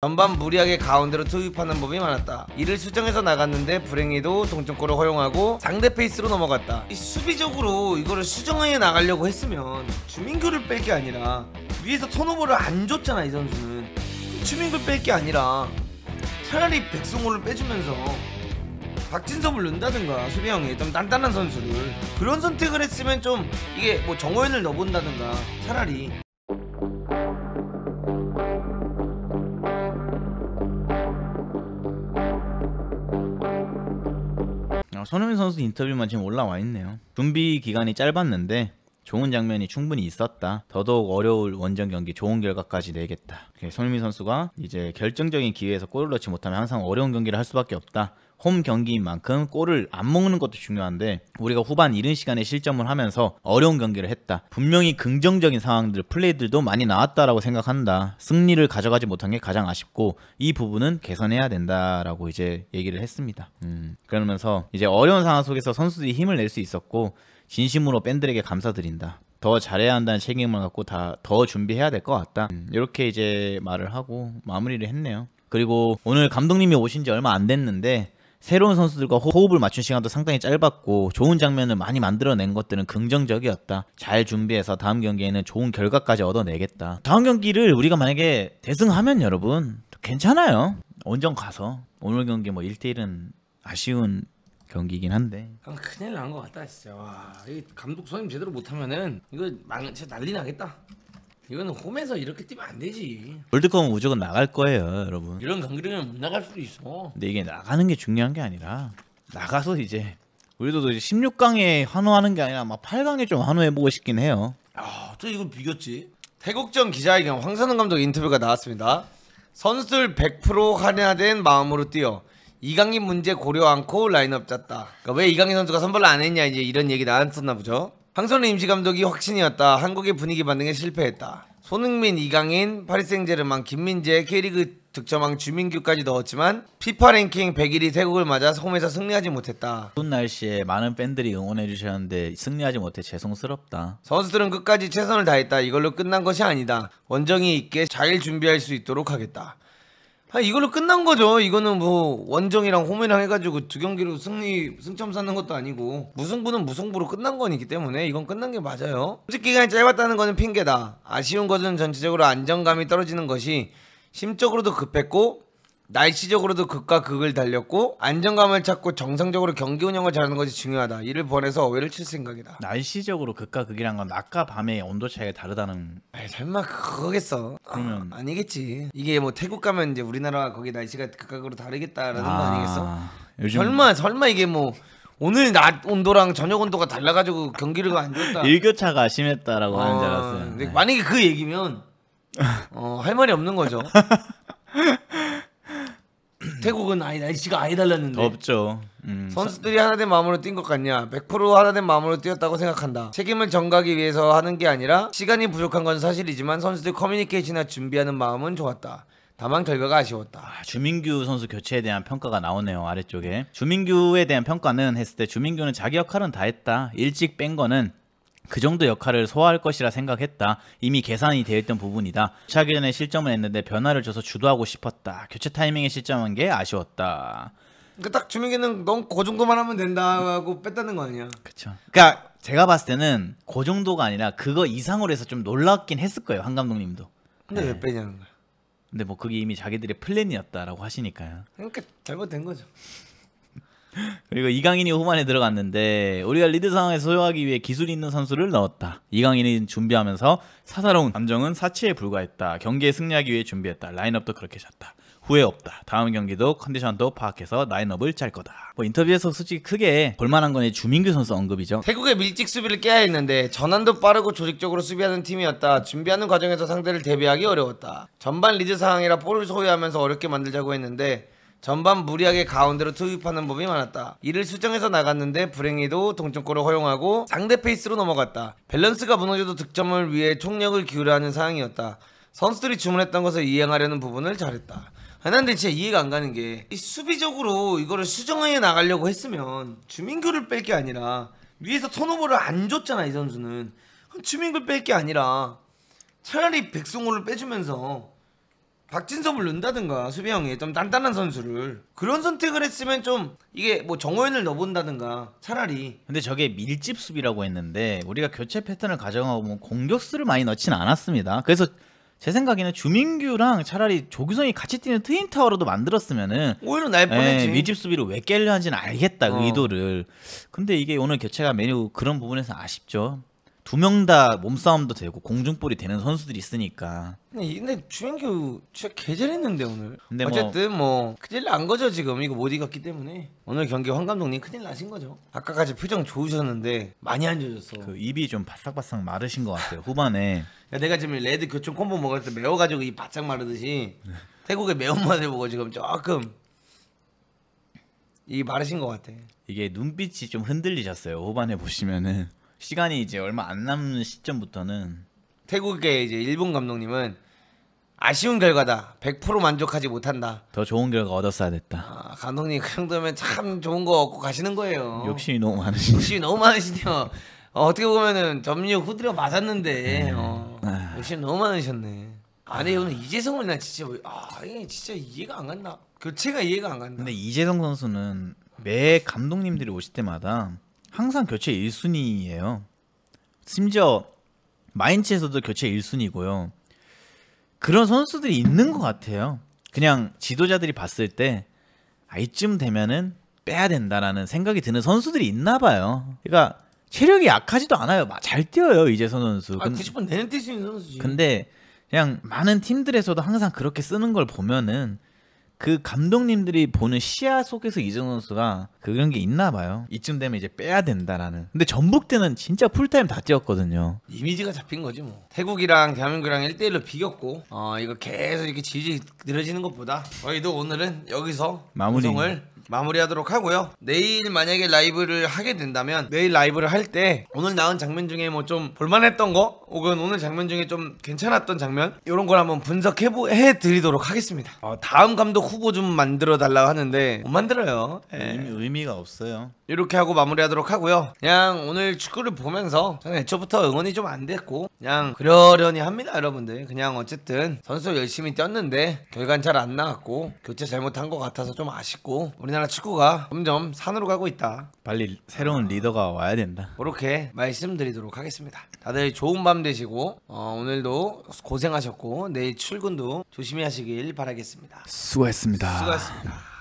전반 무리하게 가운데로 투입하는 법이 많았다. 이를 수정해서 나갔는데 불행히도 동점골을 허용하고 상대 페이스로 넘어갔다. 수비적으로 이거를 수정해 나가려고 했으면 주민교를뺄 게 아니라 위에서 턴오버를 안 줬잖아 이 선수는. 주민교를뺄게 아니라 차라리 백승호를 빼주면서 박진섭을 넣는다든가 수비형이 좀 단단한 선수를 그런 선택을 했으면 좀 이게 뭐 정호연을 넣어본다든가 차라리 손흥민 선수 인터뷰만 지금 올라와 있네요. 준비 기간이 짧았는데 좋은 장면이 충분히 있었다. 더더욱 어려울 원정 경기 좋은 결과까지 내겠다. 네, 손흥민 선수가 이제 결정적인 기회에서 골을 넣지 못하면 항상 어려운 경기를 할 수밖에 없다. 홈 경기인 만큼 골을 안 먹는 것도 중요한데 우리가 후반 이른 시간에 실점을 하면서 어려운 경기를 했다. 분명히 긍정적인 상황들, 플레이들도 많이 나왔다라고 생각한다. 승리를 가져가지 못한 게 가장 아쉽고 이 부분은 개선해야 된다라고 이제 얘기를 했습니다. 음, 그러면서 이제 어려운 상황 속에서 선수들이 힘을 낼 수 있었고 진심으로 팬들에게 감사드린다. 더 잘해야 한다는 책임을 갖고 다 더 준비해야 될 것 같다. 음, 이렇게 이제 말을 하고 마무리를 했네요. 그리고 오늘 감독님이 오신 지 얼마 안 됐는데 새로운 선수들과 호흡을 맞춘 시간도 상당히 짧았고 좋은 장면을 많이 만들어낸 것들은 긍정적이었다. 잘 준비해서 다음 경기에는 좋은 결과까지 얻어내겠다. 다음 경기를 우리가 만약에 대승하면 여러분 괜찮아요. 원정 가서 오늘 경기 뭐 1대1은 아쉬운 경기긴 한데 아, 큰일 난 것 같다 진짜 와, 이 감독 선임 제대로 못하면은 이거 망, 진짜 난리 나겠다 이거는 홈에서 이렇게 뛰면 안 되지. 월드컵은 무조 나갈 거예요, 여러분. 이런 경기는 못 나갈 수도 있어. 근데 이게 나가는 게 중요한 게 아니라 나가서 이제 우리도 이제 16강에 환호하는 게 아니라 막 8강에 좀 환호해보고 싶긴 해요. 아, 또 이거 비겼지. 태국전 기자회견 황선홍 감독 인터뷰가 나왔습니다. 선수들 100% 한해된 마음으로 뛰어. 이강인 문제 고려 않고 라인업 짰다. 그러니까 왜 이강인 선수가 선발을 안 했냐 이제 이런 얘기 나왔었나 보죠. 황선우 임시 감독이 확신이었다. 한국의 분위기 반응에 실패했다. 손흥민, 이강인, 파리생제르맹, 김민재, K리그 득점왕 주민규까지 넣었지만 피파 랭킹 100일이 태국을 맞아 홈에서 승리하지 못했다. 좋은 날씨에 많은 팬들이 응원해 주셨는데 승리하지 못해 죄송스럽다. 선수들은 끝까지 최선을 다했다. 이걸로 끝난 것이 아니다. 원정이 있게 잘 준비할 수 있도록 하겠다. 아, 이걸로 끝난 거죠. 이거는 뭐 원정이랑 홈이랑 해가지고 두 경기로 승리 승점 쌓는 것도 아니고 무승부는 무승부로 끝난 거기 때문에 이건 끝난 게 맞아요. 공식 기간이 짧았다는 거는 핑계다. 아쉬운 것은 전체적으로 안정감이 떨어지는 것이 심적으로도 급했고 날씨적으로도 극과 극을 달렸고 안정감을 찾고 정상적으로 경기 운영을 잘하는 것이 중요하다. 이를 보내서 오해를칠 생각이다. 날씨적으로 극과 극이란 건 낮과 밤의 온도 차이가 다르다는. 에이, 설마 그거겠어. 그러면 아, 아니겠지. 이게 뭐 태국 가면 이제 우리나라 거기 날씨가 극과 극으로 다르겠다라는 아... 거 아니겠어? 요즘... 설마 설마 이게 뭐 오늘 낮 온도랑 저녁 온도가 달라가지고 경기를 안 좋다. 일교차가 심했다라고 어... 하는 줄 알았어요. 네. 만약에 그 얘기면 어, 할 말이 없는 거죠. 태국은 아예 날씨가 아예 달랐는데 없죠 음. 선수들이 하나 된 마음으로 뛴 것 같냐? 100% 하나 된 마음으로 뛰었다고 생각한다. 책임을 전가하기 위해서 하는 게 아니라 시간이 부족한 건 사실이지만 선수들 커뮤니케이션이나 준비하는 마음은 좋았다. 다만 결과가 아쉬웠다. 아, 주민규 선수 교체에 대한 평가가 나오네요. 아래쪽에. 주민규에 대한 평가는 했을 때 주민규는 자기 역할은 다 했다. 일찍 뺀 거는 그 정도 역할을 소화할 것이라 생각했다. 이미 계산이 되어 있던 부분이다. 차기 전에 실점을 했는데 변화를 줘서 주도하고 싶었다. 교체 타이밍에 실점한 게 아쉬웠다. 그니까딱 주민기는 넌그 정도만 하면 된다고 뺐다는 거 아니야? 그렇그니까 제가 봤을 때는 그 정도가 아니라 그거 이상으로 해서 좀 놀랐긴 했을 거예요 한 감독님도. 근데 네. 왜 빼냐는 거야. 근데 뭐 그게 이미 자기들의 플랜이었다라고 하시니까요. 그러니까 잘못된 거죠. 그리고 이강인이 후반에 들어갔는데 우리가 리드 상황에서 소유하기 위해 기술이 있는 선수를 넣었다. 이강인이 준비하면서 사사로운 감정은 사치에 불과했다. 경기에 승리하기 위해 준비했다. 라인업도 그렇게 짰다. 후회 없다. 다음 경기도 컨디션도 파악해서 라인업을 짤 거다. 뭐 인터뷰에서 솔직히 크게 볼만한 건이 주민규 선수 언급이죠. 태국의 밀집 수비를 깨야 했는데 전환도 빠르고 조직적으로 수비하는 팀이었다. 준비하는 과정에서 상대를 대비하기 어려웠다. 전반 리드 상황이라 볼을 소유하면서 어렵게 만들자고 했는데 전반 무리하게 가운데로 투입하는 법이 많았다. 이를 수정해서 나갔는데 불행히도 동점골을 허용하고 상대 페이스로 넘어갔다. 밸런스가 무너져도 득점을 위해 총력을 기울여 하는 상황이었다. 선수들이 주문했던 것을 이행하려는 부분을 잘했다. 하나인데 진짜 이해가 안 가는 게 수비적으로 이거를 수정해 하 나가려고 했으면 주민규를 뺄 게 아니라 위에서 턴오버를 안 줬잖아 이 선수는 주민규를 뺄 게 아니라 차라리 백승호를 빼주면서 박진섭을 넣는다든가 수비형이좀 단단한 선수를 그런 선택을 했으면 좀 이게 뭐 정호연을 넣어본다든가 차라리 근데 저게 밀집 수비라고 했는데 우리가 교체 패턴을 가정하면 공격수를 많이 넣진 않았습니다 그래서 제 생각에는 주민규랑 차라리 조규성이 같이 뛰는 트윈 타워로도 만들었으면은 오히려 날 예, 뻔했지 밀집 수비를 왜 깰려 한지는 알겠다 어. 의도를 근데 이게 오늘 교체가 메뉴 그런 부분에서 아쉽죠 두명다 몸싸움도 되고 공중볼이 되는 선수들이 있으니까. 근데, 주민규 진짜 개잘했는데 오늘. 근데 뭐 어쨌든 뭐, 뭐 큰일 난 거죠 지금 이거 못 이겼기 때문에 오늘 경기 황 감독님 큰일 나신 거죠. 아까까지 표정 좋으셨는데 많이 안 좋으셨어. 그 입이 좀 바싹바싹 마르신 것 같아요 후반에. 야, 내가 지금 레드 교촌 콤보 먹을 때 매워가지고 이 바짝 마르듯이 태국의 매운맛을 보고 지금 조금 이 마르신 것 같아. 이게 눈빛이 좀 흔들리셨어요 후반에 보시면은. 시간이 이제 얼마 안 남은 시점부터는 태국의 이제 일본 감독님은 아쉬운 결과다. 100% 만족하지 못한다. 더 좋은 결과 얻었어야 됐다. 아, 감독님 그 정도면 참 좋은 거 얻고 가시는 거예요. 욕심이 너무 많으시. 욕심이 너무 많으시네요. 어, 떻게 보면은 점유 후드려 맞았는데 네. 어, 아. 욕심 너무 많으셨네. 아니 아. 오늘 이재성을 난 진짜 아 이게 진짜 이해가 안 간다. 교체가 이해가 안 간다. 근데 이재성 선수는 매 감독님들이 오실 때마다 항상 교체 1순위예요. 심지어 마인츠에서도 교체 1순위고요. 그런 선수들이 있는 것 같아요. 그냥 지도자들이 봤을 때 아, 이쯤 되면은 빼야 된다라는 생각이 드는 선수들이 있나 봐요. 그러니까 체력이 약하지도 않아요. 잘 뛰어요 이재선 선수. 아, 90분 내내 뛸수 있는 선수지. 근데 그냥 많은 팀들에서도 항상 그렇게 쓰는 걸 보면은 그 감독님들이 보는 시야 속에서 이정 선수가 그런 게 있나 봐요. 이쯤 되면 이제 빼야 된다라는. 근데 전북 때는 진짜 풀타임 다 뛰었거든요. 이미지가 잡힌 거지 뭐. 태국이랑 대한민국이랑 1대1로 비겼고 어 이거 계속 이렇게 질질 늘어지는 것보다 저희도 오늘은 여기서 마무리. 방송을 마무리하도록 하고요 내일 만약에 라이브를 하게 된다면 내일 라이브를 할 때 오늘 나온 장면 중에 뭐 좀 볼만했던 거 혹은 오늘 장면 중에 좀 괜찮았던 장면 이런 걸 한번 분석해 드리도록 하겠습니다 어, 다음 감독 후보 좀 만들어 달라고 하는데 못 만들어요 예. 의미, 가 없어요 이렇게 하고 마무리하도록 하고요 그냥 오늘 축구를 보면서 저는 애초부터 응원이 좀 안 됐고 그냥 그러려니 합니다 여러분들 그냥 어쨌든 선수 열심히 뛰었는데 결과는 잘 안 나왔고 교체 잘못한 것 같아서 좀 아쉽고 우리나라 우리나라 축구가 점점 산으로 가고 있다. 빨리 새로운 리더가 와야 된다. 그렇게 말씀드리도록 하겠습니다. 다들 좋은 밤 되시고 어, 오늘도 고생하셨고 내일 출근도 조심히 하시길 바라겠습니다. 수고했습니다. 수고하셨습니다.